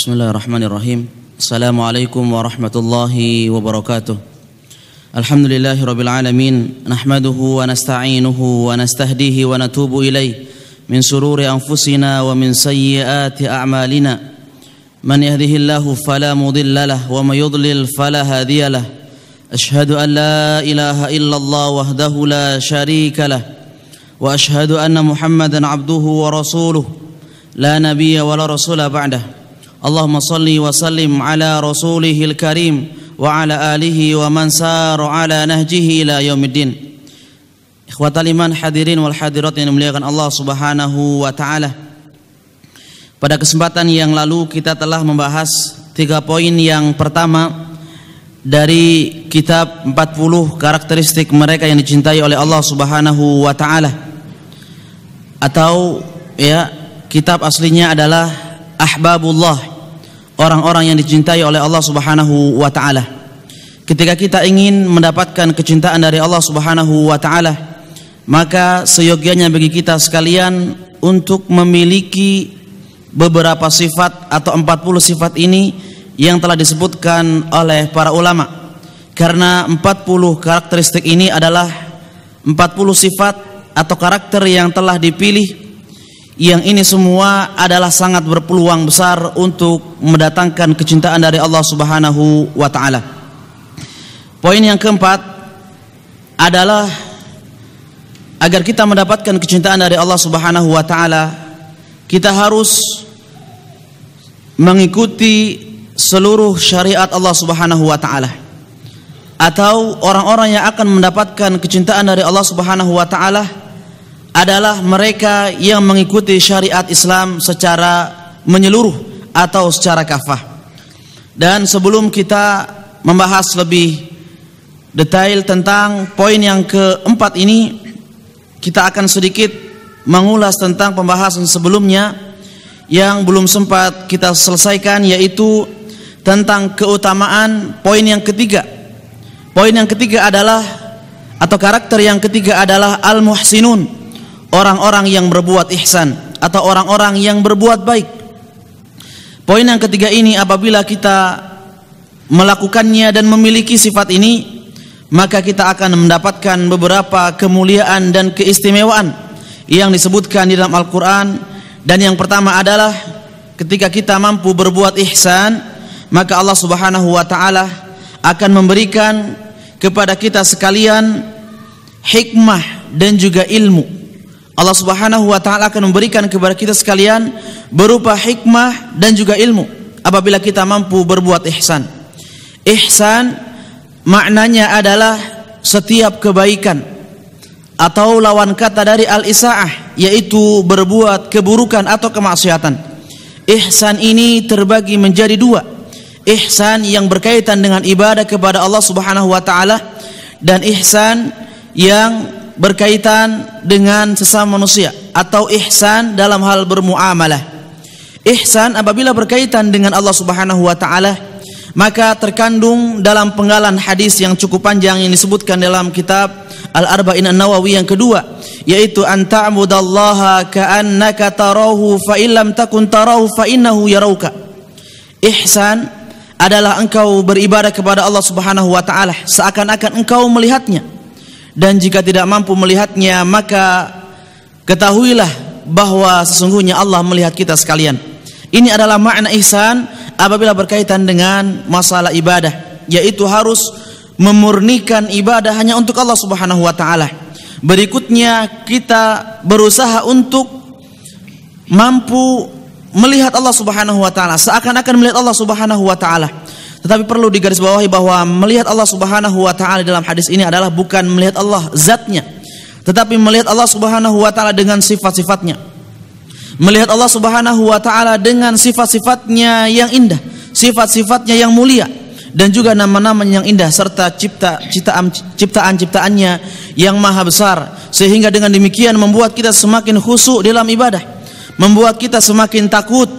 بسم الله الرحمن الرحيم السلام عليكم ورحمة الله وبركاته الحمد لله رب العالمين نحمده ونستعينه ونستهديه ونتوب إليه من سرور أنفسنا ومن سيئات أعمالنا من يهده الله فلا مضل له ومن يضلل فلا هادي له أشهد أن لا إله إلا الله وحده لا شريك له وأشهد أن محمدا عبده ورسوله لا نبي ولا رسول بعده Allahumma salli wa sallim ala rasulihil karim wa ala alihi wa man saru ala nahjihi la yaumiddin. Ikhwatal iman hadirin wal hadirat yang dimuliakan Allah Subhanahu wa taala. Pada kesempatan yang lalu kita telah membahas tiga poin yang pertama dari kitab 40 karakteristik mereka yang dicintai oleh Allah Subhanahu wa taala. Atau ya, kitab aslinya adalah ahbabullah orang-orang yang dicintai oleh Allah Subhanahu wa taala. Ketika kita ingin mendapatkan kecintaan dari Allah Subhanahu wa taala, maka seyogianya bagi kita sekalian untuk memiliki beberapa sifat atau 40 sifat ini yang telah disebutkan oleh para ulama. Karena 40 karakteristik ini adalah 40 sifat atau karakter yang telah dipilih yang ini semua adalah sangat berpeluang besar untuk mendatangkan kecintaan dari Allah Subhanahu wa taala. Poin yang keempat adalah agar kita mendapatkan kecintaan dari Allah Subhanahu wa taala, kita harus mengikuti seluruh syariat Allah Subhanahu wa taala. Atau orang-orang yang akan mendapatkan kecintaan dari Allah Subhanahu wa taala adalah mereka yang mengikuti syariat Islam secara menyeluruh atau secara kafah. Dan sebelum kita membahas lebih detail tentang poin yang keempat ini, kita akan sedikit mengulas tentang pembahasan sebelumnya yang belum sempat kita selesaikan yaitu tentang keutamaan poin yang ketiga. Poin yang ketiga adalah atau karakter yang ketiga adalah al-muhsinun orang-orang yang berbuat ihsan atau orang-orang yang berbuat baik. Poin yang ketiga ini apabila kita melakukannya dan memiliki sifat ini maka kita akan mendapatkan beberapa kemuliaan dan keistimewaan yang disebutkan di dalam Al-Qur'an dan yang pertama adalah ketika kita mampu berbuat ihsan maka Allah Subhanahu wa taala akan memberikan kepada kita sekalian hikmah dan juga ilmu Allah Subhanahu wa taala akan memberikan kepada kita sekalian berupa hikmah dan juga ilmu apabila kita mampu berbuat ihsan. Ihsan maknanya adalah setiap kebaikan atau lawan kata dari al-isaah yaitu berbuat keburukan atau kemaksiatan. Ihsan ini terbagi menjadi dua. Ihsan yang berkaitan dengan ibadah kepada Allah Subhanahu wa taala dan ihsan yang berkaitan dengan sesama manusia atau ihsan dalam hal bermuamalah. Ihsan apabila berkaitan dengan Allah Subhanahu wa taala maka terkandung dalam penggalan hadis yang cukup panjang yang disebutkan dalam kitab Al-Arba'in An-Nawawi yang kedua yaitu anta'budallaha ka'annaka tarahu fa illam takun tarahu fa innahu yarauka. Ihsan adalah engkau beribadah kepada Allah Subhanahu wa taala seakan-akan engkau melihatnya dan jika tidak mampu melihatnya maka ketahuilah bahwa sesungguhnya Allah melihat kita sekalian. Ini adalah makna ihsan apabila berkaitan dengan masalah ibadah, yaitu harus memurnikan ibadah hanya untuk Allah Subhanahu wa taala. Berikutnya kita berusaha untuk mampu melihat Allah Subhanahu wa taala, seakan-akan melihat Allah Subhanahu wa taala. Tetapi perlu digarisbawahi bahwa melihat Allah Subhanahu wa taala dalam hadis ini adalah bukan melihat Allah zatnya, tetapi melihat Allah Subhanahu wa taala dengan sifat-sifatnya. Melihat Allah Subhanahu wa taala dengan sifat-sifatnya yang indah, sifat-sifatnya yang mulia dan juga nama nama yang indah serta cipta ciptaan ciptaan-ciptaannya yang maha besar sehingga dengan demikian membuat kita semakin khusyuk dalam ibadah membuat kita semakin takut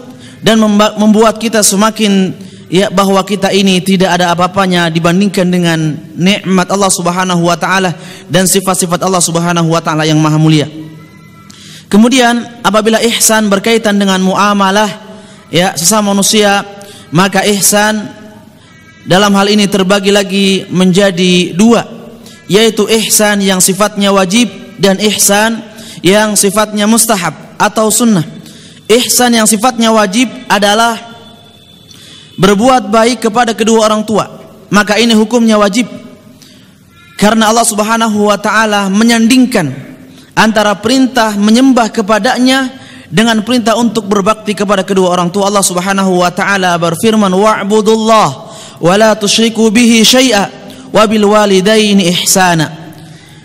dan membuat kita semakin ya bahwa kita ini tidak ada apa-apanya dibandingkan dengan nikmat Allah Subhanahu wa taala dan sifat-sifat Allah Subhanahu wa taala yang maha mulia. Kemudian apabila ihsan berkaitan dengan muamalah ya sesama manusia, maka ihsan dalam hal ini terbagi lagi menjadi dua, yaitu ihsan yang sifatnya wajib dan ihsan yang sifatnya mustahab atau sunnah. Ihsan yang sifatnya wajib adalah berbuat baik kepada kedua orang tua maka ini hukumnya wajib karena Allah Subhanahu wa taala menyandingkan antara perintah menyembah kepadanya dengan perintah untuk berbakti kepada kedua orang tua Allah Subhanahu wa taala berfirman wa'budullah wa la tusyriku bihi syai'a wa bil walidaini ihsana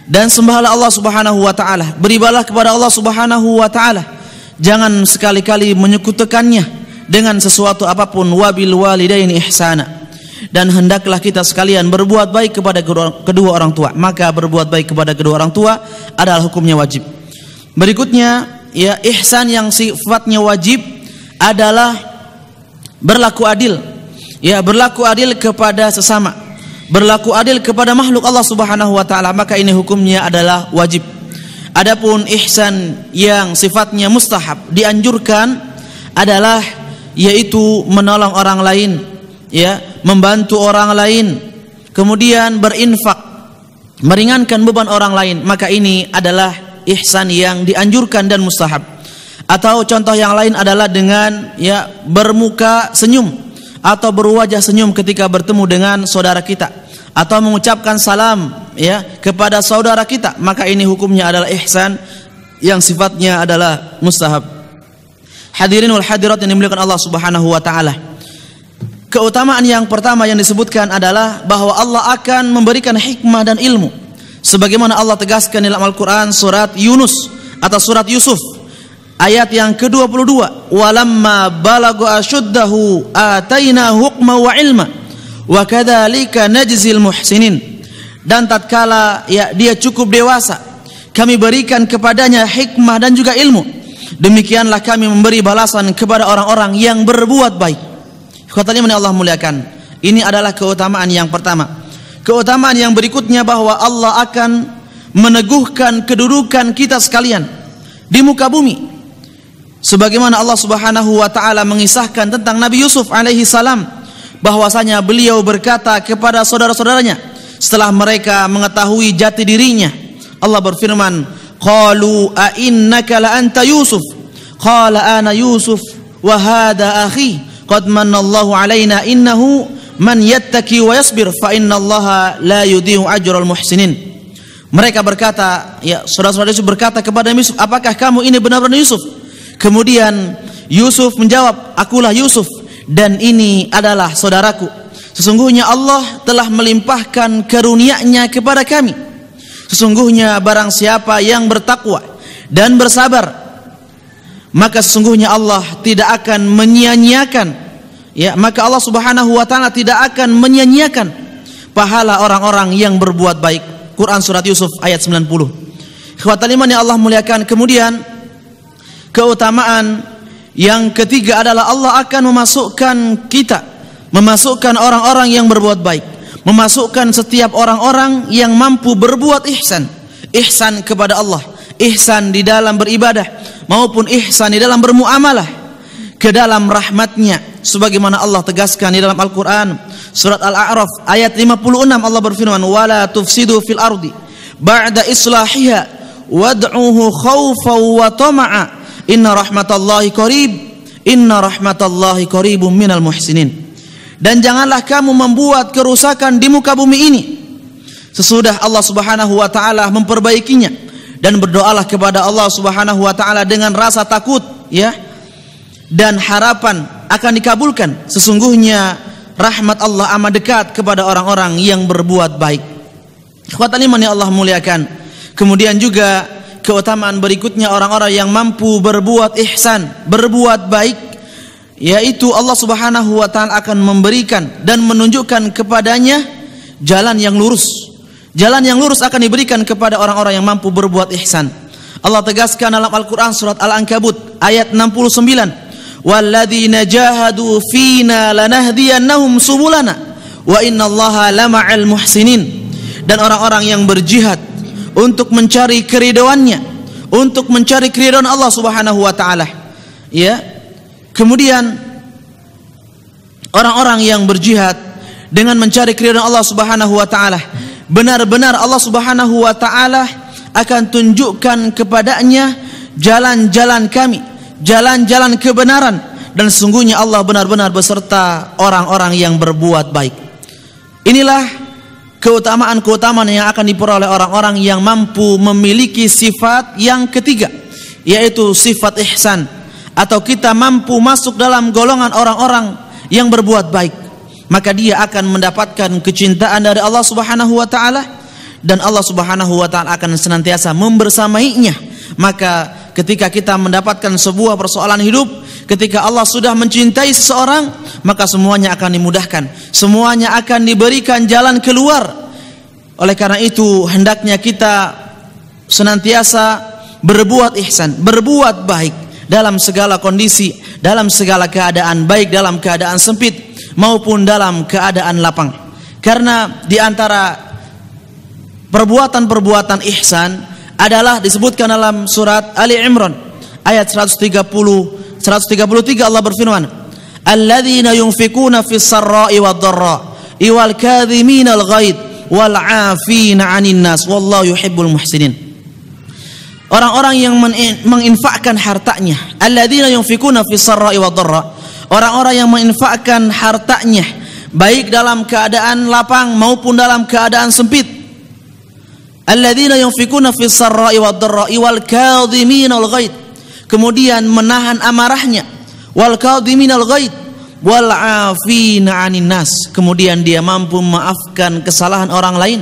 dan sembahlah Allah Subhanahu wa taala beribadah kepada Allah Subhanahu wa taala jangan sekali-kali menyekutukannya dengan sesuatu apapun wabil walidaini ihsana dan hendaklah kita sekalian berbuat baik kepada kedua orang tua maka berbuat baik kepada kedua orang tua adalah hukumnya wajib berikutnya ya ihsan yang sifatnya wajib adalah berlaku adil ya berlaku adil kepada sesama berlaku adil kepada makhluk Allah Subhanahu wa taala maka ini hukumnya adalah wajib adapun ihsan yang sifatnya mustahab dianjurkan adalah yaitu menolong orang lain ya membantu orang lain kemudian berinfak meringankan beban orang lain maka ini adalah ihsan yang dianjurkan dan mustahab atau contoh yang lain adalah dengan ya bermuka senyum atau berwajah senyum ketika bertemu dengan saudara kita atau mengucapkan salam ya kepada saudara kita maka ini hukumnya adalah ihsan yang sifatnya adalah mustahab Hadirin wal hadirat yang dimuliakan Allah Subhanahu wa taala. Keutamaan yang pertama yang disebutkan adalah bahwa Allah akan memberikan hikmah dan ilmu. Sebagaimana Allah tegaskan dalam Al-Qur'an surat Yunus atau surat Yusuf ayat yang ke-22, "Walamma balagha ashuddahu atayna hukma wa ilma wa kadzalika najzil muhsinin." Dan tatkala ya dia cukup dewasa, kami berikan kepadanya hikmah dan juga ilmu Demikianlah kami memberi balasan kepada orang-orang yang berbuat baik. Katanya mana Allah muliakan. Ini adalah keutamaan yang pertama. Keutamaan yang berikutnya bahwa Allah akan meneguhkan kedudukan kita sekalian di muka bumi. Sebagaimana Allah Subhanahu wa taala mengisahkan tentang Nabi Yusuf alaihi salam bahwasanya beliau berkata kepada saudara-saudaranya setelah mereka mengetahui jati dirinya. Allah berfirman, qalu a innaka la anta yusuf qala ana yusuf wa hadha akhi qad manallahu alaina innahu man yattaki wa yasbir fa innallaha la yudhi'u ajral muhsinin mereka berkata ya saudara-saudara Yusuf berkata kepada Yusuf apakah kamu ini benar-benar Yusuf kemudian Yusuf menjawab akulah Yusuf dan ini adalah saudaraku sesungguhnya Allah telah melimpahkan karunia-Nya kepada kami Sesungguhnya barang siapa yang bertakwa dan bersabar maka sesungguhnya Allah tidak akan menyia-nyiakan ya maka Allah Subhanahu wa taala tidak akan menyia-nyiakan pahala orang-orang yang berbuat baik Quran surat Yusuf ayat 90 iman yang Allah muliakan kemudian keutamaan yang ketiga adalah Allah akan memasukkan kita memasukkan orang-orang yang berbuat baik memasukkan setiap orang-orang yang mampu berbuat ihsan ihsan kepada Allah ihsan di dalam beribadah maupun ihsan di dalam bermuamalah ke dalam rahmatnya sebagaimana Allah tegaskan di dalam Al-Qur'an surat Al-A'raf ayat 56 Allah berfirman wala tufsidu fil ardi ba'da islahiha wad'uhu khaufan wa tama'a inna rahmatallahi qarib inna rahmatallahi qaribum minal muhsinin dan janganlah kamu membuat kerusakan di muka bumi ini sesudah Allah Subhanahu wa taala memperbaikinya dan berdoalah kepada Allah Subhanahu wa taala dengan rasa takut ya dan harapan akan dikabulkan sesungguhnya rahmat Allah amat dekat kepada orang-orang yang berbuat baik kekuatan iman yang Allah muliakan kemudian juga keutamaan berikutnya orang-orang yang mampu berbuat ihsan berbuat baik yaitu Allah Subhanahu wa taala akan memberikan dan menunjukkan kepadanya jalan yang lurus. Jalan yang lurus akan diberikan kepada orang-orang yang mampu berbuat ihsan. Allah tegaskan dalam Al-Qur'an surat Al-Ankabut ayat 69, "Walladzina jahadu fina lanahdiyannahum subulana wa innallaha lama'al muhsinin." Dan orang-orang yang berjihad untuk mencari keridoannya, untuk mencari keridhaan Allah Subhanahu wa taala. Ya, Kemudian orang-orang yang berjihad dengan mencari keridhaan Allah Subhanahu wa taala, benar-benar Allah Subhanahu wa taala akan tunjukkan kepadanya jalan-jalan kami, jalan-jalan kebenaran dan sungguhnya Allah benar-benar beserta orang-orang yang berbuat baik. Inilah keutamaan-keutamaan yang akan diperoleh orang-orang yang mampu memiliki sifat yang ketiga yaitu sifat ihsan atau kita mampu masuk dalam golongan orang-orang yang berbuat baik maka dia akan mendapatkan kecintaan dari Allah Subhanahu wa taala dan Allah Subhanahu wa taala akan senantiasa membersamainya maka ketika kita mendapatkan sebuah persoalan hidup ketika Allah sudah mencintai seseorang maka semuanya akan dimudahkan semuanya akan diberikan jalan keluar oleh karena itu hendaknya kita senantiasa berbuat ihsan berbuat baik dalam segala kondisi, dalam segala keadaan baik dalam keadaan sempit maupun dalam keadaan lapang. Karena di antara perbuatan-perbuatan ihsan adalah disebutkan dalam surat Ali Imran ayat 130 133 Allah berfirman, "Alladzina yunfikuna fis sarra'i wad dharra' wal kadhimina al-ghaid wal 'afina 'anil nas wallahu yuhibbul muhsinin." orang-orang yang menginfakkan hartanya alladzina yunfikuna fi sarra'i wa dharra orang-orang yang menginfakkan hartanya baik dalam keadaan lapang maupun dalam keadaan sempit alladzina yunfikuna fi sarra'i wa dharra wal kadhimina al ghaid kemudian menahan amarahnya wal kadhimina al ghaid wal afina 'anil nas kemudian dia mampu memaafkan kesalahan orang lain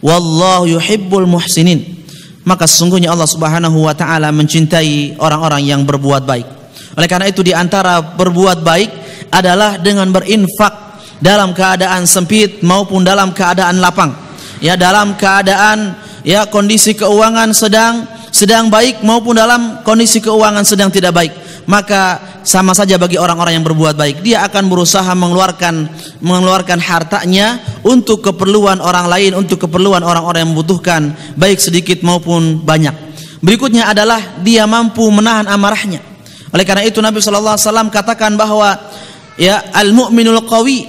wallahu yuhibbul muhsinin maka sesungguhnya Allah Subhanahu wa taala mencintai orang-orang yang berbuat baik. Oleh karena itu di antara berbuat baik adalah dengan berinfak dalam keadaan sempit maupun dalam keadaan lapang. Ya dalam keadaan ya kondisi keuangan sedang sedang baik maupun dalam kondisi keuangan sedang tidak baik maka sama saja bagi orang-orang yang berbuat baik dia akan berusaha mengeluarkan mengeluarkan hartanya untuk keperluan orang lain untuk keperluan orang-orang yang membutuhkan baik sedikit maupun banyak berikutnya adalah dia mampu menahan amarahnya oleh karena itu Nabi Shallallahu alaihi wasallam katakan bahwa ya al mu'minul qawi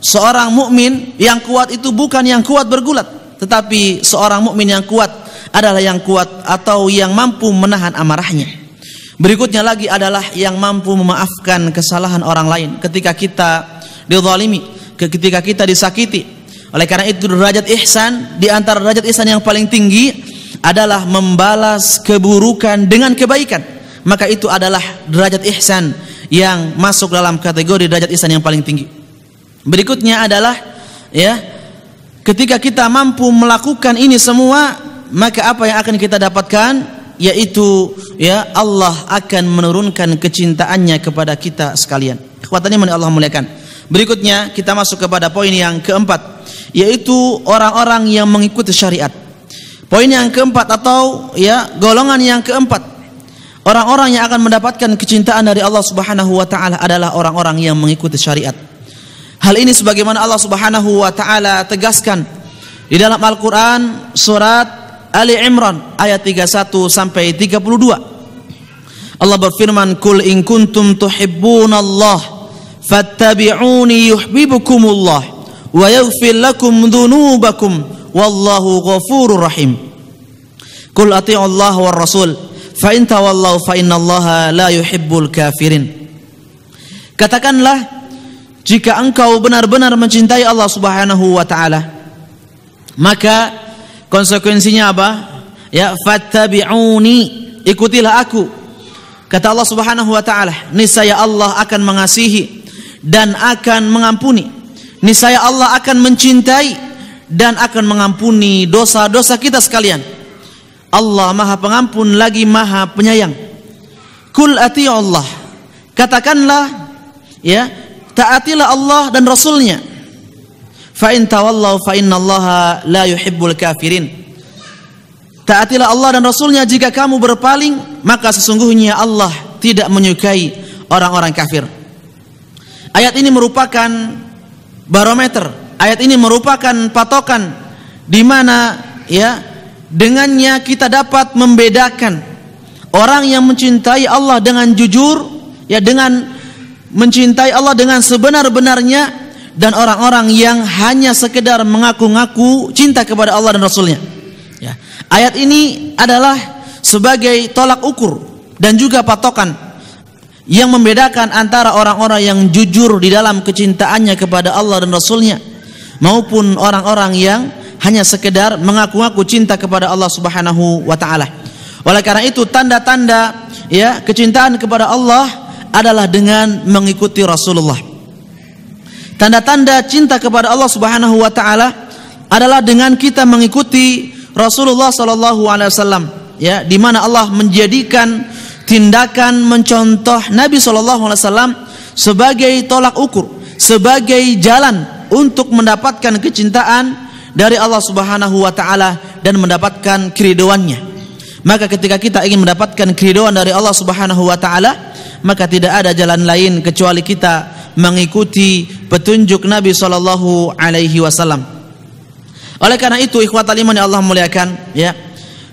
seorang mukmin yang kuat itu bukan yang kuat bergulat tetapi seorang mukmin yang kuat adalah yang kuat atau yang mampu menahan amarahnya Berikutnya lagi adalah yang mampu memaafkan kesalahan orang lain ketika kita dizalimi, ketika kita disakiti. Oleh karena itu derajat ihsan di antara derajat ihsan yang paling tinggi adalah membalas keburukan dengan kebaikan. Maka itu adalah derajat ihsan yang masuk dalam kategori derajat ihsan yang paling tinggi. Berikutnya adalah ya ketika kita mampu melakukan ini semua maka apa yang akan kita dapatkan yaitu ya Allah akan menurunkan kecintaannya kepada kita sekalian. Kekuatannya mana Allah muliakan. Berikutnya kita masuk kepada poin yang keempat yaitu orang-orang yang mengikuti syariat. Poin yang keempat atau ya golongan yang keempat orang-orang yang akan mendapatkan kecintaan dari Allah Subhanahu wa taala adalah orang-orang yang mengikuti syariat. Hal ini sebagaimana Allah Subhanahu wa taala tegaskan di dalam Al-Qur'an surat Ali Imran ayat 31 sampai 32. Allah berfirman, "Kul in kuntum tuhibbunallah fattabi'uni yuhibbukumullah wa yaghfir lakum dhunubakum wallahu ghafurur rahim." Kul ati'u Allah war Rasul fa in tawallaw fa innallaha la yuhibbul kafirin. Katakanlah jika engkau benar-benar mencintai Allah Subhanahu wa taala maka Konsekuensinya apa? Ya fattabi'uni, ikutilah aku. Kata Allah Subhanahu wa taala, niscaya Allah akan mengasihi dan akan mengampuni. Niscaya Allah akan mencintai dan akan mengampuni dosa-dosa kita sekalian. Allah Maha Pengampun lagi Maha Penyayang. Kul ati Allah. Katakanlah ya, taatilah Allah dan Rasulnya Fa'in tawallahu tawallau la yuhibbul kafirin. Taatilah Allah dan Rasulnya jika kamu berpaling maka sesungguhnya Allah tidak menyukai orang-orang kafir. Ayat ini merupakan barometer. Ayat ini merupakan patokan di mana ya dengannya kita dapat membedakan orang yang mencintai Allah dengan jujur ya dengan mencintai Allah dengan sebenar-benarnya dan orang-orang yang hanya sekedar mengaku-ngaku cinta kepada Allah dan Rasulnya. Ya. Ayat ini adalah sebagai tolak ukur dan juga patokan yang membedakan antara orang-orang yang jujur di dalam kecintaannya kepada Allah dan Rasulnya maupun orang-orang yang hanya sekedar mengaku-ngaku cinta kepada Allah Subhanahu wa taala. Oleh karena itu tanda-tanda ya kecintaan kepada Allah adalah dengan mengikuti Rasulullah Tanda-tanda cinta kepada Allah Subhanahu wa taala adalah dengan kita mengikuti Rasulullah sallallahu alaihi wasallam ya di mana Allah menjadikan tindakan mencontoh Nabi sallallahu alaihi wasallam sebagai tolak ukur, sebagai jalan untuk mendapatkan kecintaan dari Allah Subhanahu wa taala dan mendapatkan keridoannya. Maka ketika kita ingin mendapatkan keridoan dari Allah Subhanahu wa taala, maka tidak ada jalan lain kecuali kita mengikuti petunjuk Nabi Shallallahu Alaihi Wasallam. Oleh karena itu, ikhwatal iman yang Allah muliakan, ya,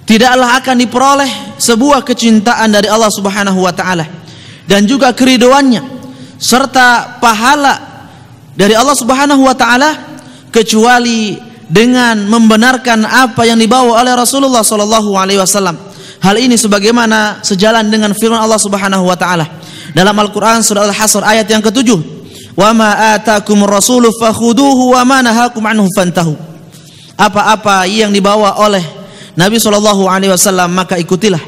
tidaklah akan diperoleh sebuah kecintaan dari Allah Subhanahu Wa Taala dan juga keridoannya serta pahala dari Allah Subhanahu Wa Taala kecuali dengan membenarkan apa yang dibawa oleh Rasulullah Shallallahu Alaihi Wasallam. Hal ini sebagaimana sejalan dengan firman Allah Subhanahu wa taala dalam Al-Qur'an surah al hasyr ayat yang ketujuh wa ma atakum rasulu fakhuduhu wa ma nahakum anhu fantahu. Apa-apa yang dibawa oleh Nabi sallallahu alaihi wasallam maka ikutilah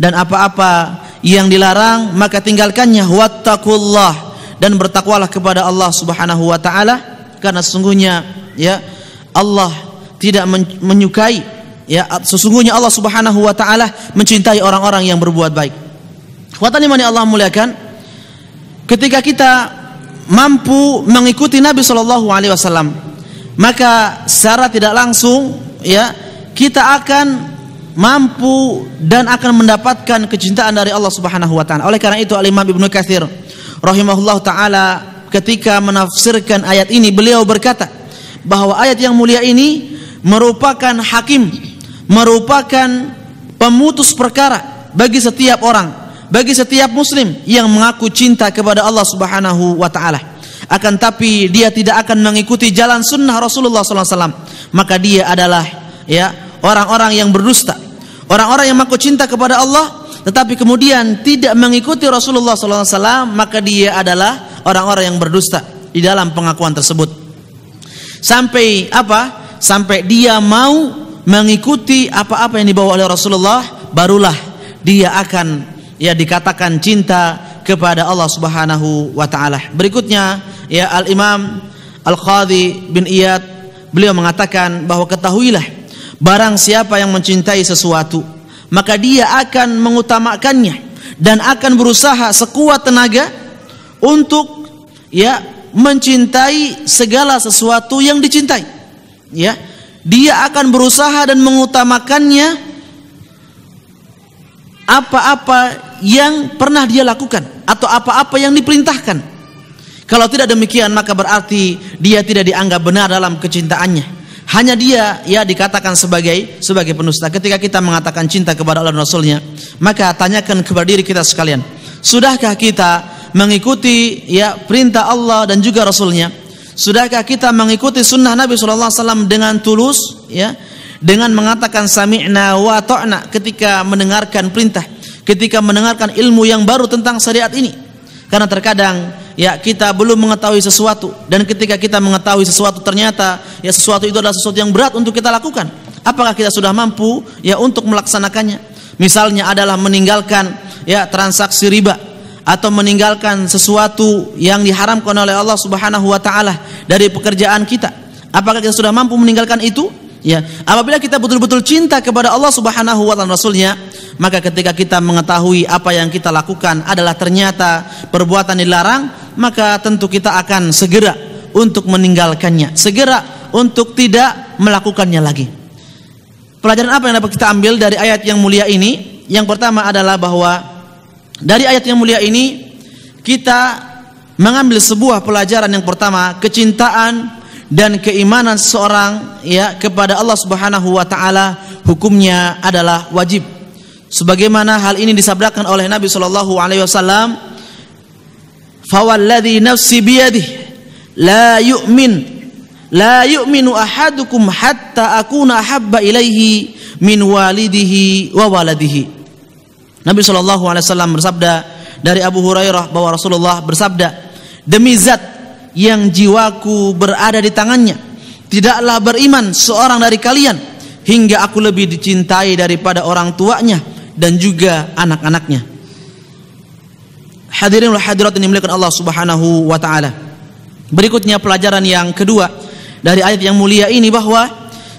dan apa-apa yang dilarang maka tinggalkannya wattaqullah dan bertakwalah kepada Allah Subhanahu wa taala karena sesungguhnya ya Allah tidak menyukai ya sesungguhnya Allah Subhanahu wa taala mencintai orang-orang yang berbuat baik. Khawatani Allah muliakan ketika kita mampu mengikuti Nabi Shallallahu Alaihi Wasallam maka secara tidak langsung ya kita akan mampu dan akan mendapatkan kecintaan dari Allah Subhanahu wa taala. Oleh karena itu Al Imam Ibnu Katsir rahimahullah taala ketika menafsirkan ayat ini beliau berkata bahwa ayat yang mulia ini merupakan hakim, merupakan pemutus perkara bagi setiap orang bagi setiap muslim yang mengaku cinta kepada Allah Subhanahu wa taala. Akan tapi dia tidak akan mengikuti jalan sunnah Rasulullah SAW. Maka dia adalah ya orang-orang yang berdusta. Orang-orang yang mengaku cinta kepada Allah tetapi kemudian tidak mengikuti Rasulullah SAW maka dia adalah orang-orang yang berdusta di dalam pengakuan tersebut. Sampai apa? Sampai dia mau mengikuti apa-apa yang dibawa oleh Rasulullah barulah dia akan ya dikatakan cinta kepada Allah Subhanahu wa taala. Berikutnya ya Al Imam Al Qadhi bin Iyad beliau mengatakan bahwa ketahuilah barang siapa yang mencintai sesuatu maka dia akan mengutamakannya dan akan berusaha sekuat tenaga untuk ya mencintai segala sesuatu yang dicintai ya dia akan berusaha dan mengutamakannya apa-apa yang pernah dia lakukan atau apa-apa yang diperintahkan. Kalau tidak demikian maka berarti dia tidak dianggap benar dalam kecintaannya. Hanya dia ya dikatakan sebagai sebagai penusta. Ketika kita mengatakan cinta kepada Allah Rasulnya, maka tanyakan kepada diri kita sekalian, sudahkah kita mengikuti ya perintah Allah dan juga Rasulnya? Sudahkah kita mengikuti sunnah Nabi SAW dengan tulus ya dengan mengatakan sami'na wa ta'na ketika mendengarkan perintah, ketika mendengarkan ilmu yang baru tentang syariat ini. Karena terkadang ya kita belum mengetahui sesuatu dan ketika kita mengetahui sesuatu ternyata ya sesuatu itu adalah sesuatu yang berat untuk kita lakukan. Apakah kita sudah mampu ya untuk melaksanakannya? Misalnya adalah meninggalkan ya transaksi riba atau meninggalkan sesuatu yang diharamkan oleh Allah Subhanahu wa taala dari pekerjaan kita. Apakah kita sudah mampu meninggalkan itu? Ya, apabila kita betul-betul cinta kepada Allah Subhanahu wa taala Rasulnya, maka ketika kita mengetahui apa yang kita lakukan adalah ternyata perbuatan dilarang, maka tentu kita akan segera untuk meninggalkannya, segera untuk tidak melakukannya lagi. Pelajaran apa yang dapat kita ambil dari ayat yang mulia ini? Yang pertama adalah bahwa dari ayat yang mulia ini kita mengambil sebuah pelajaran yang pertama, kecintaan dan keimanan seorang ya kepada Allah Subhanahu wa taala hukumnya adalah wajib. Sebagaimana hal ini disabdakan oleh Nabi sallallahu alaihi wasallam, "Fawalladzi nafsi biyadihi la yu'min la yu'minu ahadukum hatta akuna habba ilaihi min walidihi wa waladihi." Nabi sallallahu alaihi wasallam bersabda dari Abu Hurairah bahwa Rasulullah bersabda, "Demi zat yang jiwaku berada di tangannya tidaklah beriman seorang dari kalian hingga aku lebih dicintai daripada orang tuanya dan juga anak-anaknya hadirin wa hadirat yang dimuliakan Allah Subhanahu wa taala berikutnya pelajaran yang kedua dari ayat yang mulia ini bahwa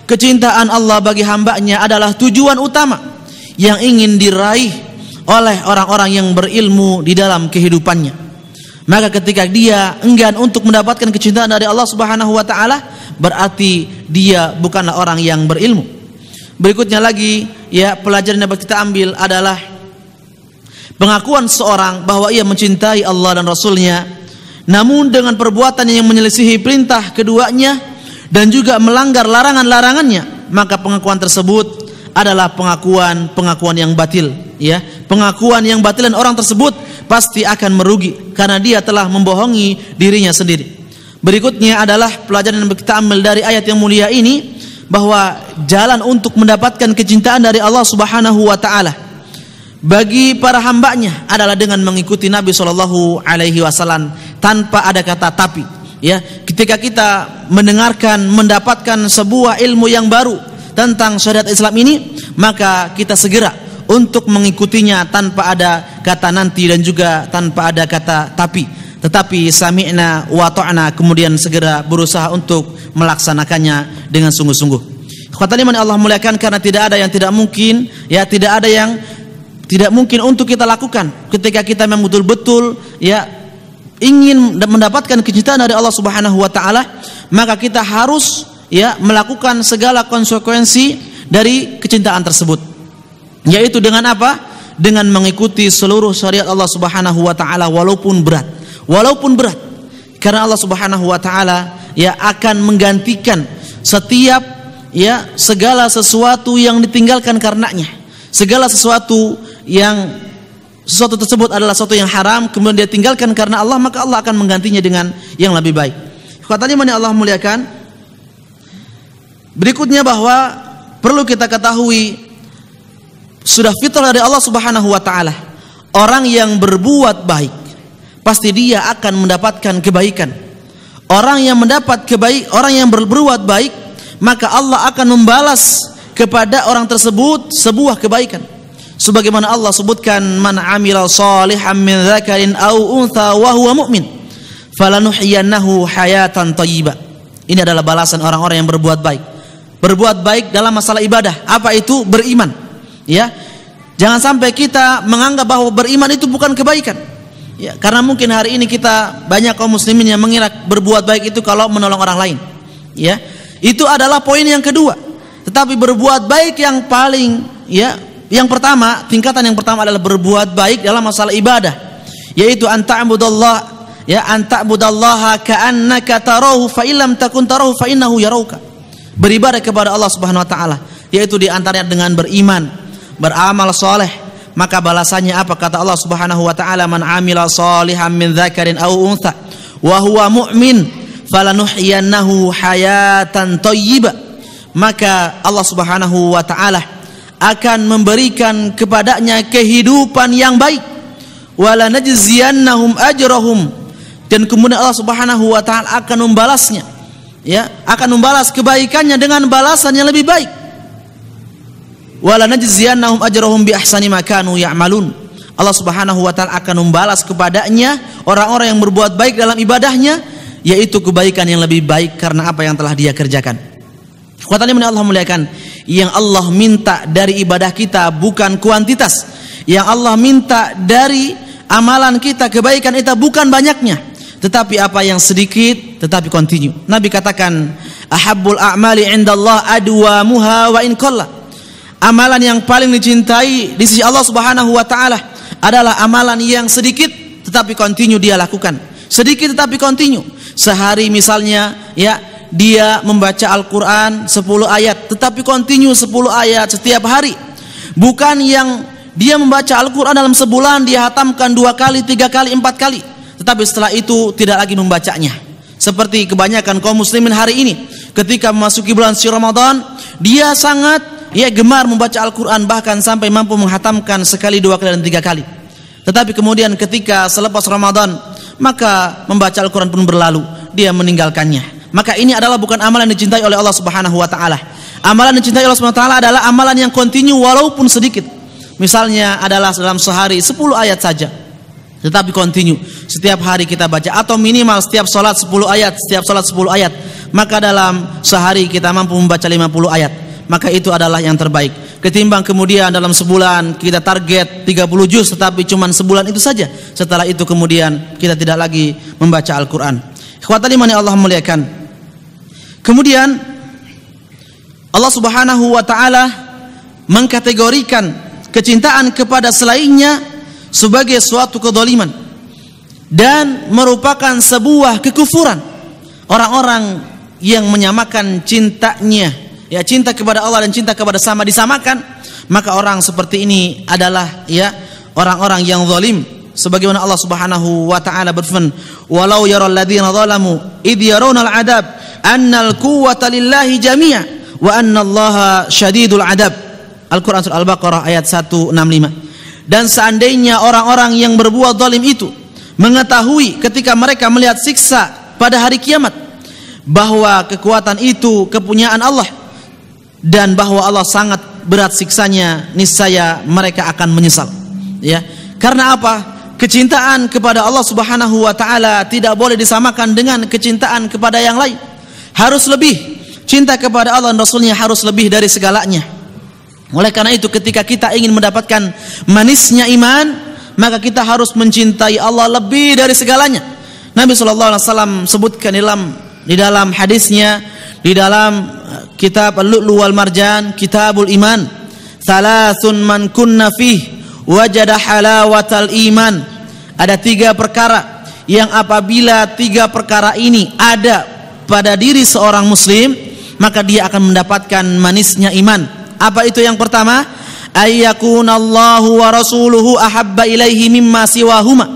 kecintaan Allah bagi hambanya adalah tujuan utama yang ingin diraih oleh orang-orang yang berilmu di dalam kehidupannya maka ketika dia enggan untuk mendapatkan kecintaan dari Allah Subhanahu wa taala, berarti dia bukanlah orang yang berilmu. Berikutnya lagi, ya pelajaran yang kita ambil adalah pengakuan seorang bahwa ia mencintai Allah dan Rasulnya, namun dengan perbuatan yang menyelisihi perintah keduanya dan juga melanggar larangan-larangannya, maka pengakuan tersebut adalah pengakuan pengakuan yang batil, ya pengakuan yang batil dan orang tersebut pasti akan merugi karena dia telah membohongi dirinya sendiri. Berikutnya adalah pelajaran yang kita ambil dari ayat yang mulia ini bahwa jalan untuk mendapatkan kecintaan dari Allah Subhanahu wa taala bagi para hambanya adalah dengan mengikuti Nabi Shallallahu Alaihi Wasallam tanpa ada kata tapi. Ya, ketika kita mendengarkan, mendapatkan sebuah ilmu yang baru tentang syariat Islam ini, maka kita segera untuk mengikutinya tanpa ada kata nanti dan juga tanpa ada kata tapi tetapi sami'na wa ta'na kemudian segera berusaha untuk melaksanakannya dengan sungguh-sungguh. iman Allah muliakan karena tidak ada yang tidak mungkin, ya tidak ada yang tidak mungkin untuk kita lakukan ketika kita memang betul-betul ya ingin mendapatkan kecintaan dari Allah Subhanahu wa taala, maka kita harus ya melakukan segala konsekuensi dari kecintaan tersebut. Yaitu dengan apa? dengan mengikuti seluruh syariat Allah Subhanahu wa taala walaupun berat. Walaupun berat. Karena Allah Subhanahu wa taala ya akan menggantikan setiap ya segala sesuatu yang ditinggalkan karenanya. Segala sesuatu yang sesuatu tersebut adalah sesuatu yang haram kemudian dia tinggalkan karena Allah maka Allah akan menggantinya dengan yang lebih baik. Katanya mana Allah muliakan. Berikutnya bahwa perlu kita ketahui sudah fitrah dari Allah Subhanahu wa taala. Orang yang berbuat baik pasti dia akan mendapatkan kebaikan. Orang yang mendapat kebaik, orang yang berbuat baik, maka Allah akan membalas kepada orang tersebut sebuah kebaikan. Sebagaimana Allah sebutkan man amila salihan min dzakarin aw untha wa huwa mu'min falanuhyiyannahu hayatan thayyibah. Ini adalah balasan orang-orang yang berbuat baik. Berbuat baik dalam masalah ibadah. Apa itu? Beriman Ya. Jangan sampai kita menganggap bahwa beriman itu bukan kebaikan. Ya, karena mungkin hari ini kita banyak kaum muslimin yang mengira berbuat baik itu kalau menolong orang lain. Ya. Itu adalah poin yang kedua. Tetapi berbuat baik yang paling ya, yang pertama, tingkatan yang pertama adalah berbuat baik dalam masalah ibadah, yaitu anta'budallah ya anta'budallaha ka'annaka tarahu fa illam takun tarahu fa innahu yarauka. Beribadah kepada Allah Subhanahu wa taala, yaitu diantaranya dengan beriman, beramal soleh maka balasannya apa kata Allah Subhanahu wa taala man amila salihan min dzakarin aw untha wa huwa mu'min falanuhyiyannahu hayatan thayyibah maka Allah Subhanahu wa taala akan memberikan kepadanya kehidupan yang baik wala najziyannahum ajrahum dan kemudian Allah Subhanahu wa taala akan membalasnya ya akan membalas kebaikannya dengan balasan yang lebih baik wala najziyannahum ajrahum bi ahsani ma kanu ya'malun. Allah Subhanahu wa taala akan membalas kepadanya orang-orang yang berbuat baik dalam ibadahnya yaitu kebaikan yang lebih baik karena apa yang telah dia kerjakan. Kuatannya yang Allah muliakan yang Allah minta dari ibadah kita bukan kuantitas, yang Allah minta dari amalan kita kebaikan itu bukan banyaknya, tetapi apa yang sedikit tetapi kontinu. Nabi katakan, "Ahabbul a'mali indallah muha wa in qalla." amalan yang paling dicintai di sisi Allah Subhanahu wa taala adalah amalan yang sedikit tetapi kontinu dia lakukan. Sedikit tetapi kontinu. Sehari misalnya ya dia membaca Al-Qur'an 10 ayat tetapi kontinu 10 ayat setiap hari. Bukan yang dia membaca Al-Qur'an dalam sebulan dia hatamkan dua kali, tiga kali, empat kali. Tetapi setelah itu tidak lagi membacanya. Seperti kebanyakan kaum muslimin hari ini ketika memasuki bulan si Ramadan dia sangat ia gemar membaca Al-Quran bahkan sampai mampu menghatamkan sekali, dua kali, dan tiga kali. Tetapi kemudian ketika selepas Ramadan, maka membaca Al-Quran pun berlalu. Dia meninggalkannya. Maka ini adalah bukan amalan yang dicintai oleh Allah Subhanahu wa taala. Amalan yang dicintai Allah Subhanahu wa taala adalah amalan yang kontinu walaupun sedikit. Misalnya adalah dalam sehari 10 ayat saja. Tetapi kontinu setiap hari kita baca atau minimal setiap sholat 10 ayat, setiap sholat 10 ayat. Maka dalam sehari kita mampu membaca 50 ayat maka itu adalah yang terbaik. Ketimbang kemudian dalam sebulan kita target 30 juz tetapi cuma sebulan itu saja. Setelah itu kemudian kita tidak lagi membaca Al-Qur'an. Ikhwatani mana Allah muliakan. Kemudian Allah Subhanahu wa taala mengkategorikan kecintaan kepada selainnya sebagai suatu kedoliman dan merupakan sebuah kekufuran orang-orang yang menyamakan cintanya ya cinta kepada Allah dan cinta kepada sama disamakan, maka orang seperti ini adalah ya orang-orang yang zalim sebagaimana Allah Subhanahu wa taala berfirman walau yaral ladzina zalamu id yarawna al adab annal quwwata lillahi jami'a wa anna allaha syadidul adab Al-Qur'an surah Al-Baqarah ayat 165 dan seandainya orang-orang yang berbuat zalim itu mengetahui ketika mereka melihat siksa pada hari kiamat bahwa kekuatan itu kepunyaan Allah dan bahwa Allah sangat berat siksanya niscaya mereka akan menyesal ya karena apa kecintaan kepada Allah Subhanahu wa taala tidak boleh disamakan dengan kecintaan kepada yang lain harus lebih cinta kepada Allah dan Rasulnya harus lebih dari segalanya oleh karena itu ketika kita ingin mendapatkan manisnya iman maka kita harus mencintai Allah lebih dari segalanya Nabi sallallahu alaihi wasallam sebutkan dalam di dalam hadisnya di dalam eh, kitab Al-Lu'lu wal Marjan, Kitabul Iman, "Salasun man kunna fih wajada halawatal iman." Ada tiga perkara yang apabila tiga perkara ini ada pada diri seorang muslim, maka dia akan mendapatkan manisnya iman. Apa itu yang pertama? Ayyakunallahu wa rasuluhu ahabba ilaihi mimma siwahuma.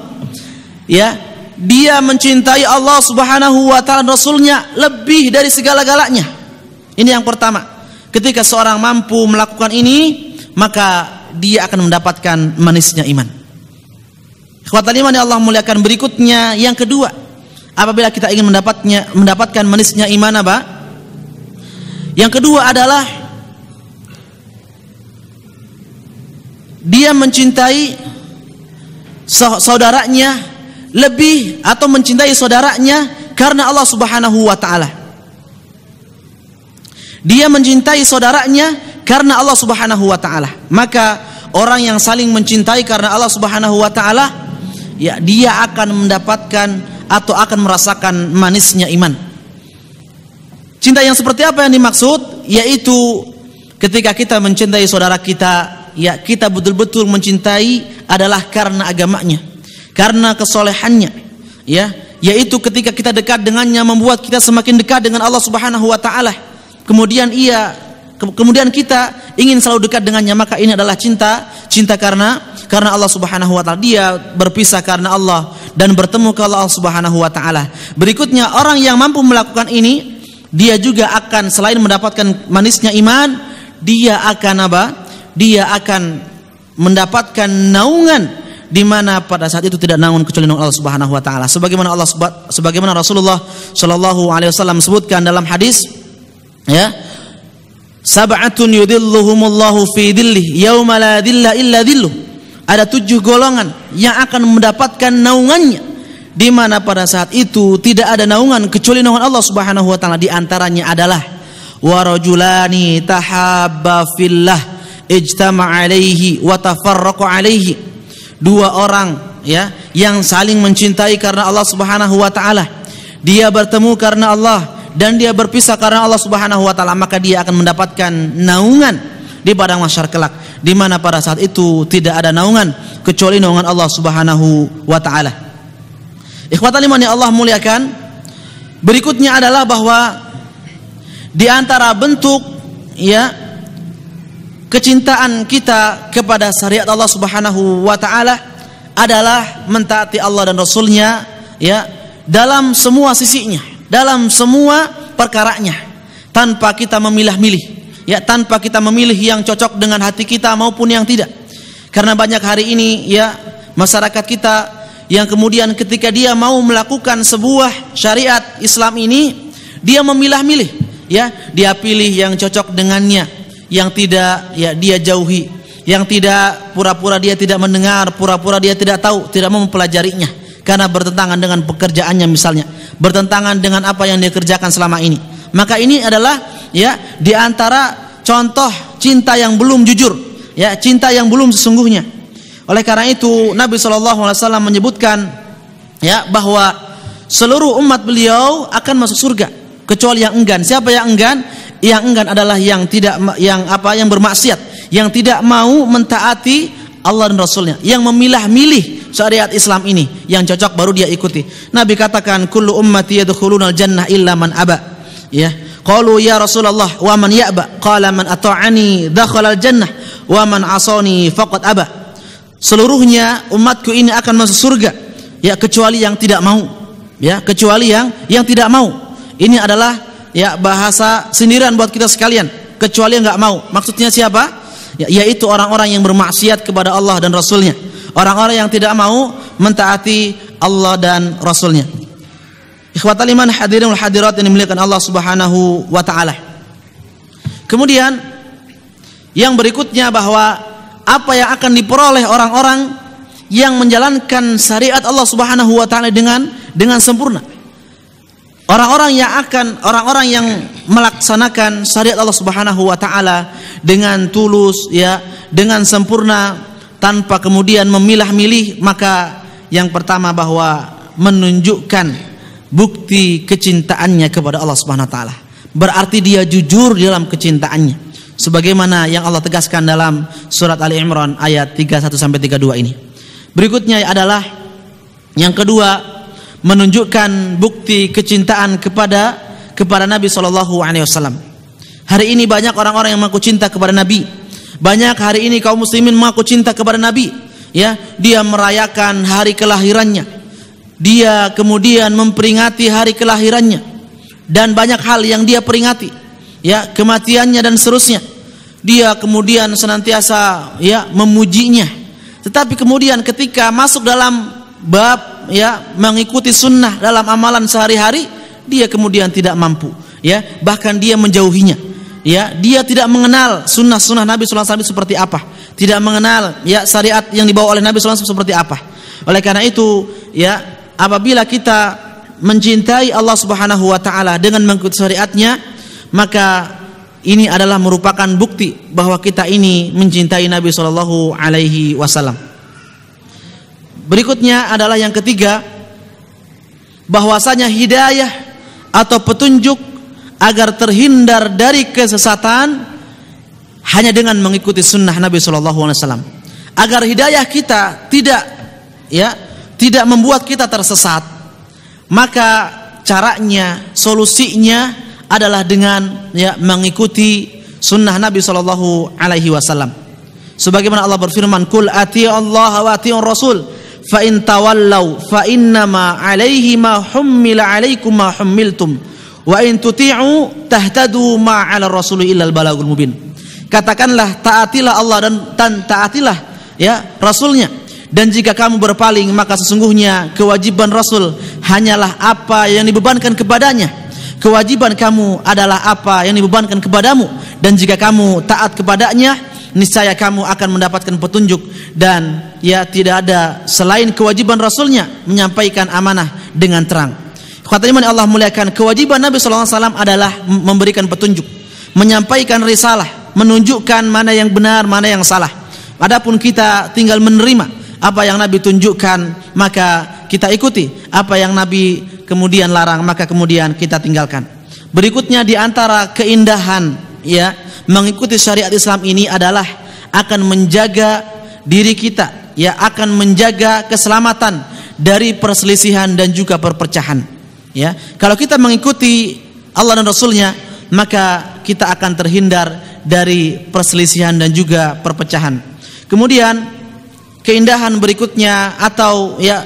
Ya, dia mencintai Allah Subhanahu wa taala rasulnya lebih dari segala-galanya. Ini yang pertama. Ketika seorang mampu melakukan ini, maka dia akan mendapatkan manisnya iman. Kekuatan iman yang Allah muliakan berikutnya yang kedua. Apabila kita ingin mendapatnya mendapatkan manisnya iman apa? Yang kedua adalah dia mencintai saudaranya lebih atau mencintai saudaranya karena Allah Subhanahu wa taala. Dia mencintai saudaranya karena Allah Subhanahu wa taala. Maka orang yang saling mencintai karena Allah Subhanahu wa taala ya dia akan mendapatkan atau akan merasakan manisnya iman. Cinta yang seperti apa yang dimaksud? Yaitu ketika kita mencintai saudara kita, ya kita betul-betul mencintai adalah karena agamanya karena kesolehannya ya yaitu ketika kita dekat dengannya membuat kita semakin dekat dengan Allah Subhanahu wa taala kemudian ia ke, kemudian kita ingin selalu dekat dengannya maka ini adalah cinta cinta karena karena Allah Subhanahu wa taala dia berpisah karena Allah dan bertemu ke Allah Subhanahu wa taala berikutnya orang yang mampu melakukan ini dia juga akan selain mendapatkan manisnya iman dia akan apa dia akan mendapatkan naungan di mana pada saat itu tidak naungan kecuali naun Allah Subhanahu wa taala. Sebagaimana Allah sebagaimana Rasulullah Shallallahu alaihi wasallam sebutkan dalam hadis ya Sab'atun yudhilluhumullahu fi dhillih yauma la dhilla illa dhilluh. Ada tujuh golongan yang akan mendapatkan naungannya di mana pada saat itu tidak ada naungan kecuali naungan Allah Subhanahu wa taala di antaranya adalah warajulani tahabba fillah ijtama alaihi wa tafarraqa alaihi dua orang ya yang saling mencintai karena Allah Subhanahu wa taala. Dia bertemu karena Allah dan dia berpisah karena Allah Subhanahu wa taala, maka dia akan mendapatkan naungan di padang mahsyar kelak di mana pada saat itu tidak ada naungan kecuali naungan Allah Subhanahu wa taala. Ikhwatal iman yang Allah muliakan, berikutnya adalah bahwa di antara bentuk ya kecintaan kita kepada syariat Allah Subhanahu wa taala adalah mentaati Allah dan Rasulnya ya dalam semua sisinya dalam semua perkaranya tanpa kita memilah-milih ya tanpa kita memilih yang cocok dengan hati kita maupun yang tidak karena banyak hari ini ya masyarakat kita yang kemudian ketika dia mau melakukan sebuah syariat Islam ini dia memilah-milih ya dia pilih yang cocok dengannya yang tidak ya dia jauhi, yang tidak pura-pura dia tidak mendengar, pura-pura dia tidak tahu, tidak mau mempelajarinya karena bertentangan dengan pekerjaannya misalnya, bertentangan dengan apa yang dia kerjakan selama ini. Maka ini adalah ya diantara contoh cinta yang belum jujur, ya cinta yang belum sesungguhnya. Oleh karena itu Nabi saw menyebutkan ya bahwa seluruh umat beliau akan masuk surga kecuali yang enggan. Siapa yang enggan? yang enggan adalah yang tidak yang apa yang bermaksiat, yang tidak mau mentaati Allah dan Rasulnya, yang memilah-milih syariat Islam ini, yang cocok baru dia ikuti. Nabi katakan, "Kullu ummati yadkhuluna al-jannah illa man aba." Ya. Qalu ya Rasulullah, "Wa man ya'ba?" Qala man ata'ani dakhala al-jannah, wa man asani faqad aba. Seluruhnya umatku ini akan masuk surga, ya kecuali yang tidak mau. Ya, kecuali yang yang tidak mau. Ini adalah ya bahasa sindiran buat kita sekalian kecuali yang nggak mau. Maksudnya siapa? Ya, yaitu orang-orang yang bermaksiat kepada Allah dan Rasulnya. Orang-orang yang tidak mau mentaati Allah dan Rasulnya. Ikhwatal iman hadirin hadirat yang dimuliakan Allah Subhanahu wa taala. Kemudian yang berikutnya bahwa apa yang akan diperoleh orang-orang yang menjalankan syariat Allah Subhanahu wa taala dengan dengan sempurna orang-orang yang akan orang-orang yang melaksanakan syariat Allah Subhanahu wa taala dengan tulus ya dengan sempurna tanpa kemudian memilah-milih maka yang pertama bahwa menunjukkan bukti kecintaannya kepada Allah Subhanahu wa taala berarti dia jujur dalam kecintaannya sebagaimana yang Allah tegaskan dalam surat Ali Imran ayat 31 sampai 32 ini berikutnya adalah yang kedua menunjukkan bukti kecintaan kepada kepada Nabi Shallallahu Alaihi Wasallam. Hari ini banyak orang-orang yang mengaku cinta kepada Nabi. Banyak hari ini kaum muslimin mengaku cinta kepada Nabi. Ya, dia merayakan hari kelahirannya. Dia kemudian memperingati hari kelahirannya dan banyak hal yang dia peringati. Ya, kematiannya dan seterusnya. Dia kemudian senantiasa ya memujinya. Tetapi kemudian ketika masuk dalam bab ya mengikuti sunnah dalam amalan sehari-hari dia kemudian tidak mampu ya bahkan dia menjauhinya ya dia tidak mengenal sunnah-sunnah Nabi Sallallahu Alaihi Wasallam seperti apa tidak mengenal ya syariat yang dibawa oleh Nabi Sallallahu Alaihi Wasallam seperti apa oleh karena itu ya apabila kita mencintai Allah Subhanahu wa taala dengan mengikuti syariatnya maka ini adalah merupakan bukti bahwa kita ini mencintai Nabi Shallallahu alaihi wasallam Berikutnya adalah yang ketiga bahwasanya hidayah atau petunjuk agar terhindar dari kesesatan hanya dengan mengikuti sunnah Nabi Shallallahu Alaihi Wasallam. Agar hidayah kita tidak ya tidak membuat kita tersesat, maka caranya solusinya adalah dengan ya mengikuti sunnah Nabi Shallallahu Alaihi Wasallam. Sebagaimana Allah berfirman, "Kul ati Allah wa ati Rasul." fa in tawallau fa innama alaihi ma hummila alaikum ma hummiltum wa in tuti'u tahtadu ma 'ala rasuli illal balagul mubin katakanlah taatilah Allah dan tan taatilah ya rasulnya dan jika kamu berpaling maka sesungguhnya kewajiban rasul hanyalah apa yang dibebankan kepadanya kewajiban kamu adalah apa yang dibebankan kepadamu dan jika kamu taat kepadanya niscaya kamu akan mendapatkan petunjuk dan ya tidak ada selain kewajiban rasulnya menyampaikan amanah dengan terang. Khotbah Allah muliakan kewajiban Nabi sallallahu alaihi wasallam adalah memberikan petunjuk, menyampaikan risalah, menunjukkan mana yang benar, mana yang salah. Adapun kita tinggal menerima apa yang Nabi tunjukkan maka kita ikuti, apa yang Nabi kemudian larang maka kemudian kita tinggalkan. Berikutnya di antara keindahan ya mengikuti syariat Islam ini adalah akan menjaga diri kita ya akan menjaga keselamatan dari perselisihan dan juga perpecahan ya kalau kita mengikuti Allah dan Rasulnya maka kita akan terhindar dari perselisihan dan juga perpecahan kemudian keindahan berikutnya atau ya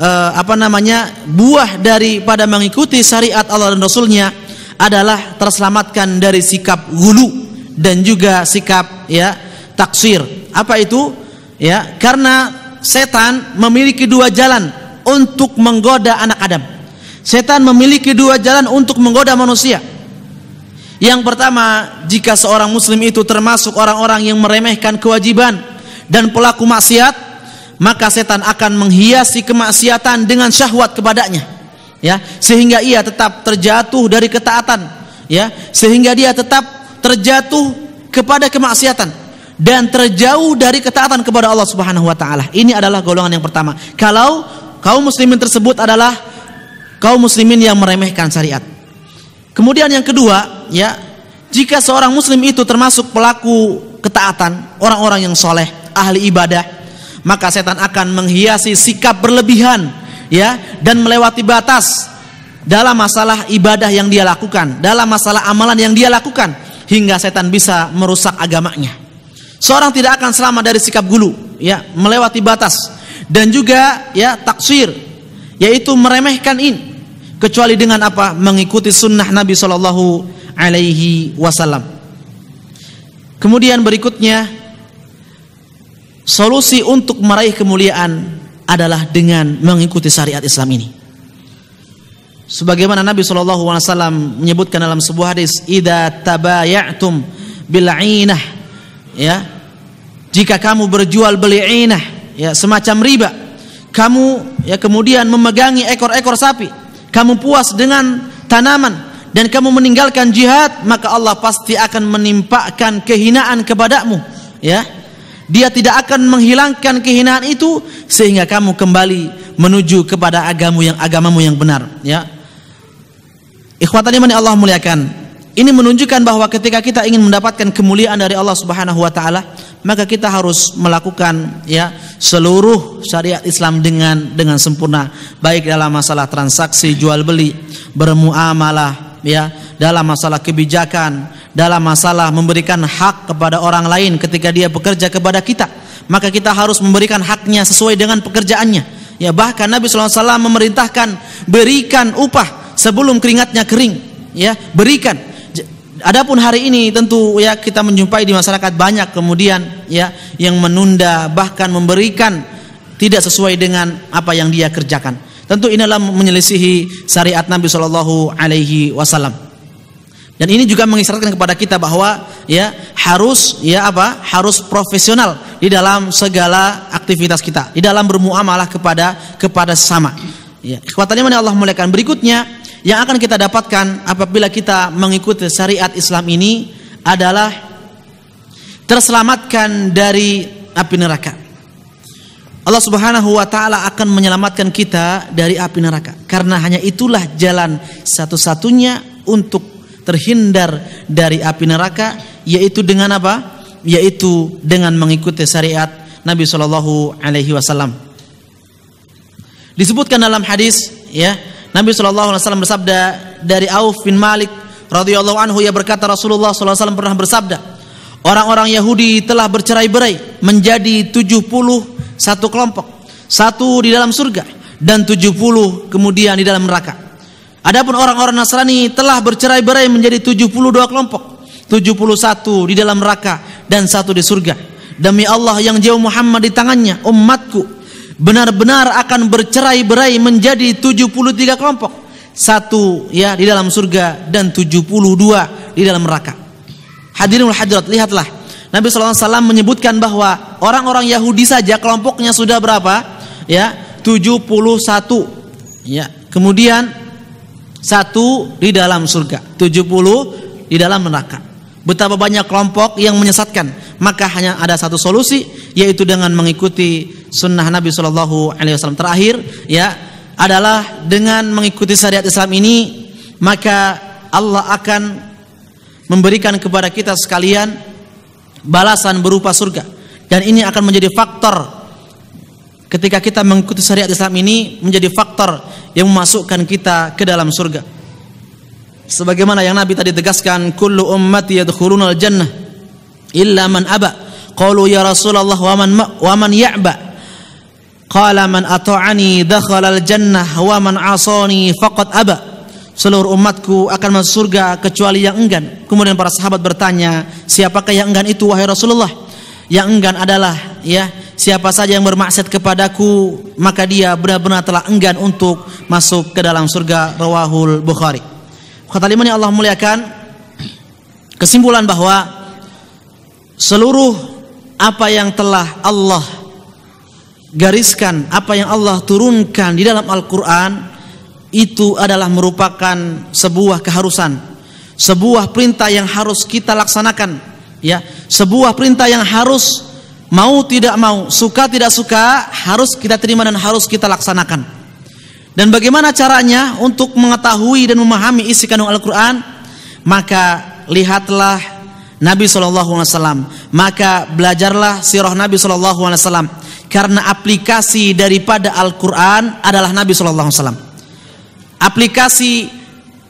eh, apa namanya buah daripada mengikuti syariat Allah dan Rasulnya adalah terselamatkan dari sikap gulu dan juga sikap ya taksir. Apa itu? Ya, karena setan memiliki dua jalan untuk menggoda anak Adam. Setan memiliki dua jalan untuk menggoda manusia. Yang pertama, jika seorang muslim itu termasuk orang-orang yang meremehkan kewajiban dan pelaku maksiat, maka setan akan menghiasi kemaksiatan dengan syahwat kepadanya. Ya, sehingga ia tetap terjatuh dari ketaatan, ya, sehingga dia tetap terjatuh kepada kemaksiatan dan terjauh dari ketaatan kepada Allah Subhanahu wa taala. Ini adalah golongan yang pertama. Kalau kaum muslimin tersebut adalah kaum muslimin yang meremehkan syariat. Kemudian yang kedua, ya, jika seorang muslim itu termasuk pelaku ketaatan, orang-orang yang soleh, ahli ibadah, maka setan akan menghiasi sikap berlebihan, ya, dan melewati batas dalam masalah ibadah yang dia lakukan, dalam masalah amalan yang dia lakukan hingga setan bisa merusak agamanya. Seorang tidak akan selamat dari sikap gulu, ya, melewati batas dan juga ya taksir, yaitu meremehkan ini kecuali dengan apa? mengikuti sunnah Nabi Shallallahu alaihi wasallam. Kemudian berikutnya solusi untuk meraih kemuliaan adalah dengan mengikuti syariat Islam ini sebagaimana Nabi Shallallahu alaihi wasallam menyebutkan dalam sebuah hadis idza tabayatum bil ya jika kamu berjual beli ainah ya semacam riba kamu ya kemudian memegangi ekor-ekor sapi kamu puas dengan tanaman dan kamu meninggalkan jihad maka Allah pasti akan menimpakan kehinaan kepadamu ya dia tidak akan menghilangkan kehinaan itu sehingga kamu kembali menuju kepada agamamu yang agamamu yang benar ya Ikhwatani mani Allah muliakan. Ini menunjukkan bahwa ketika kita ingin mendapatkan kemuliaan dari Allah Subhanahu wa taala, maka kita harus melakukan ya seluruh syariat Islam dengan dengan sempurna, baik dalam masalah transaksi jual beli, bermuamalah ya, dalam masalah kebijakan, dalam masalah memberikan hak kepada orang lain ketika dia bekerja kepada kita, maka kita harus memberikan haknya sesuai dengan pekerjaannya. Ya bahkan Nabi SAW memerintahkan berikan upah sebelum keringatnya kering ya berikan Adapun hari ini tentu ya kita menjumpai di masyarakat banyak kemudian ya yang menunda bahkan memberikan tidak sesuai dengan apa yang dia kerjakan. Tentu ini adalah menyelisihi syariat Nabi Shallallahu Alaihi Wasallam. Dan ini juga mengisyaratkan kepada kita bahwa ya harus ya apa harus profesional di dalam segala aktivitas kita di dalam bermuamalah kepada kepada sesama. Ya, kekuatannya mana Allah mulaikan berikutnya yang akan kita dapatkan apabila kita mengikuti syariat Islam ini adalah terselamatkan dari api neraka. Allah Subhanahu wa taala akan menyelamatkan kita dari api neraka karena hanya itulah jalan satu-satunya untuk terhindar dari api neraka yaitu dengan apa? yaitu dengan mengikuti syariat Nabi Shallallahu alaihi wasallam. Disebutkan dalam hadis ya Nabi SAW bersabda dari Auf bin Malik radhiyallahu anhu ia berkata Rasulullah SAW pernah bersabda orang-orang Yahudi telah bercerai-berai menjadi puluh satu kelompok satu di dalam surga dan 70 kemudian di dalam neraka. Adapun orang-orang Nasrani telah bercerai-berai menjadi 72 kelompok, 71 di dalam neraka dan satu di surga. Demi Allah yang jauh Muhammad di tangannya, umatku benar-benar akan bercerai-berai menjadi 73 kelompok. Satu ya di dalam surga dan 72 di dalam neraka. Hadirin hadirat, lihatlah. Nabi SAW menyebutkan bahwa orang-orang Yahudi saja kelompoknya sudah berapa? Ya, 71. Ya, kemudian satu di dalam surga, 70 di dalam neraka. Betapa banyak kelompok yang menyesatkan. Maka hanya ada satu solusi yaitu dengan mengikuti sunnah Nabi Shallallahu Alaihi Wasallam terakhir ya adalah dengan mengikuti syariat Islam ini maka Allah akan memberikan kepada kita sekalian balasan berupa surga dan ini akan menjadi faktor ketika kita mengikuti syariat Islam ini menjadi faktor yang memasukkan kita ke dalam surga sebagaimana yang Nabi tadi tegaskan kullu ummati yadkhuluna al-jannah illa man aba qalu ya Rasulullah wa man wa man ya'ba qala man ata'ani dakhala al-jannah wa man 'asani faqad aba seluruh umatku akan masuk surga kecuali yang enggan kemudian para sahabat bertanya siapakah yang enggan itu wahai Rasulullah yang enggan adalah ya siapa saja yang bermaksud kepadaku maka dia benar-benar telah enggan untuk masuk ke dalam surga rawahul bukhari Kata lima yang Allah muliakan kesimpulan bahwa seluruh apa yang telah Allah gariskan, apa yang Allah turunkan di dalam Al-Qur'an itu adalah merupakan sebuah keharusan, sebuah perintah yang harus kita laksanakan, ya, sebuah perintah yang harus mau tidak mau, suka tidak suka harus kita terima dan harus kita laksanakan. Dan bagaimana caranya untuk mengetahui dan memahami isi kandung Al-Quran? Maka lihatlah Nabi SAW. Maka belajarlah sirah Nabi SAW. Karena aplikasi daripada Al-Quran adalah Nabi SAW. Aplikasi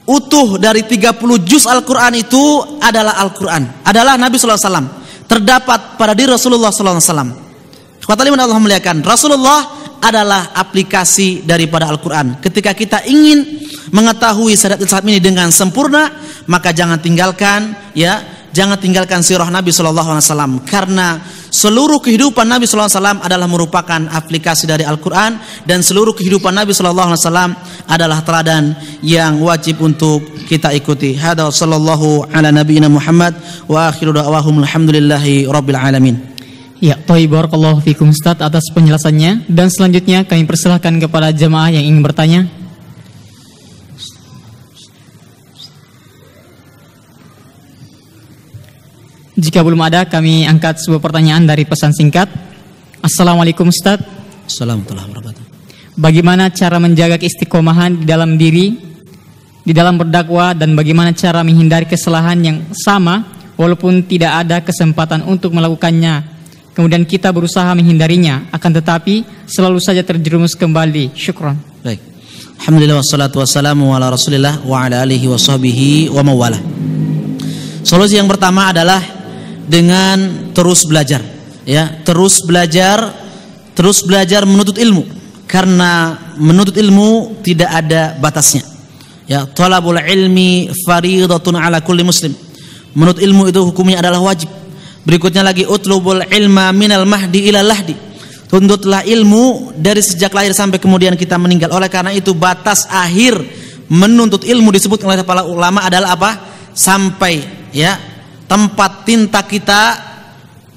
utuh dari 30 juz Al-Quran itu adalah Al-Quran. Adalah Nabi SAW. Terdapat pada diri Rasulullah SAW. Kata Allah muliakan. Rasulullah adalah aplikasi daripada Al-Quran. Ketika kita ingin mengetahui syariat Islam ini dengan sempurna, maka jangan tinggalkan ya, jangan tinggalkan sirah Nabi Shallallahu Alaihi Wasallam karena seluruh kehidupan Nabi Shallallahu Alaihi Wasallam adalah merupakan aplikasi dari Al-Quran dan seluruh kehidupan Nabi Shallallahu Alaihi Wasallam adalah teladan yang wajib untuk kita ikuti. Hadha sallallahu ala Nabiina Muhammad wa akhiru da'wahum alhamdulillahi rabbil alamin. Ya, Tohi Barakallahu Fikum Ustaz atas penjelasannya dan selanjutnya kami persilahkan kepada jemaah yang ingin bertanya. Jika belum ada, kami angkat sebuah pertanyaan dari pesan singkat. Assalamualaikum Ustaz. Assalamualaikum Bagaimana cara menjaga istiqomahan di dalam diri, di dalam berdakwah, dan bagaimana cara menghindari kesalahan yang sama walaupun tidak ada kesempatan untuk melakukannya kemudian kita berusaha menghindarinya akan tetapi selalu saja terjerumus kembali syukron baik Alhamdulillah wassalatu wassalamu ala rasulillah wa ala alihi wa sahbihi wa mawala solusi yang pertama adalah dengan terus belajar ya terus belajar terus belajar menuntut ilmu karena menuntut ilmu tidak ada batasnya ya talabul ilmi faridatun ala kulli muslim menuntut ilmu itu hukumnya adalah wajib Berikutnya lagi utlubul ilma minal mahdi ila lahdi. Tuntutlah ilmu dari sejak lahir sampai kemudian kita meninggal. Oleh karena itu batas akhir menuntut ilmu disebut oleh para ulama adalah apa? Sampai ya tempat tinta kita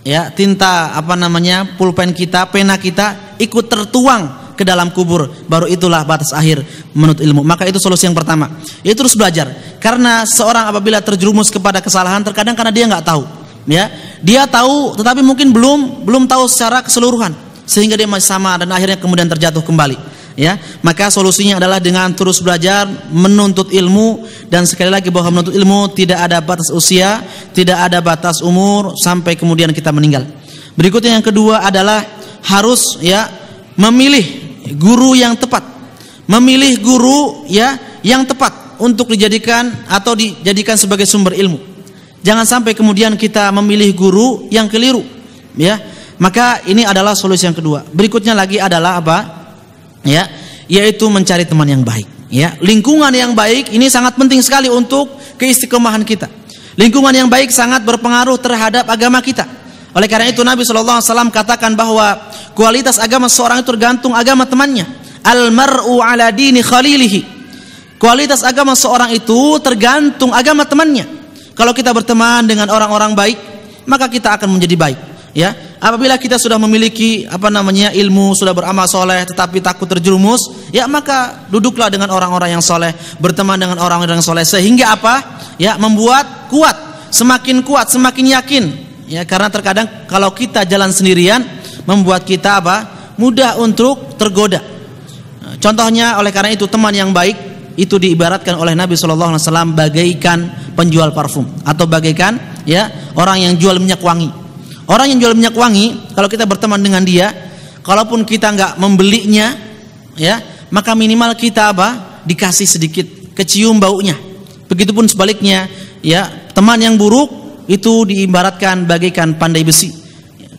ya tinta apa namanya pulpen kita pena kita ikut tertuang ke dalam kubur baru itulah batas akhir menurut ilmu maka itu solusi yang pertama itu terus belajar karena seorang apabila terjerumus kepada kesalahan terkadang karena dia nggak tahu ya dia tahu tetapi mungkin belum belum tahu secara keseluruhan sehingga dia masih sama dan akhirnya kemudian terjatuh kembali ya maka solusinya adalah dengan terus belajar menuntut ilmu dan sekali lagi bahwa menuntut ilmu tidak ada batas usia tidak ada batas umur sampai kemudian kita meninggal berikutnya yang kedua adalah harus ya memilih guru yang tepat memilih guru ya yang tepat untuk dijadikan atau dijadikan sebagai sumber ilmu Jangan sampai kemudian kita memilih guru yang keliru, ya. Maka ini adalah solusi yang kedua. Berikutnya lagi adalah apa? Ya, yaitu mencari teman yang baik, ya. Lingkungan yang baik ini sangat penting sekali untuk keistiqomahan kita. Lingkungan yang baik sangat berpengaruh terhadap agama kita. Oleh karena itu Nabi Shallallahu Alaihi Wasallam katakan bahwa kualitas agama seorang itu tergantung agama temannya. Almaru ala dini khalilihi. Kualitas agama seorang itu tergantung agama temannya. Kalau kita berteman dengan orang-orang baik, maka kita akan menjadi baik. Ya, apabila kita sudah memiliki apa namanya ilmu, sudah beramal soleh, tetapi takut terjerumus, ya maka duduklah dengan orang-orang yang soleh, berteman dengan orang-orang yang soleh, sehingga apa? Ya, membuat kuat, semakin kuat, semakin yakin. Ya, karena terkadang kalau kita jalan sendirian, membuat kita apa? Mudah untuk tergoda. Contohnya oleh karena itu teman yang baik itu diibaratkan oleh Nabi Shallallahu Alaihi Wasallam bagaikan penjual parfum atau bagaikan ya orang yang jual minyak wangi. Orang yang jual minyak wangi kalau kita berteman dengan dia, kalaupun kita nggak membelinya, ya maka minimal kita apa dikasih sedikit kecium baunya. Begitupun sebaliknya, ya teman yang buruk itu diibaratkan bagaikan pandai besi.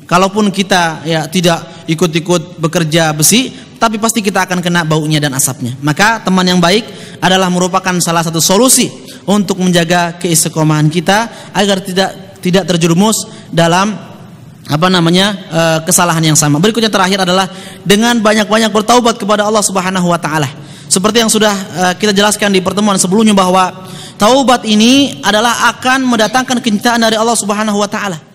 Kalaupun kita ya tidak ikut-ikut bekerja besi, tapi pasti kita akan kena baunya dan asapnya. Maka teman yang baik adalah merupakan salah satu solusi untuk menjaga keistiqomahan kita agar tidak tidak terjerumus dalam apa namanya eh, kesalahan yang sama. Berikutnya terakhir adalah dengan banyak-banyak bertaubat kepada Allah Subhanahu wa taala. Seperti yang sudah eh, kita jelaskan di pertemuan sebelumnya bahwa taubat ini adalah akan mendatangkan kecintaan dari Allah Subhanahu wa taala.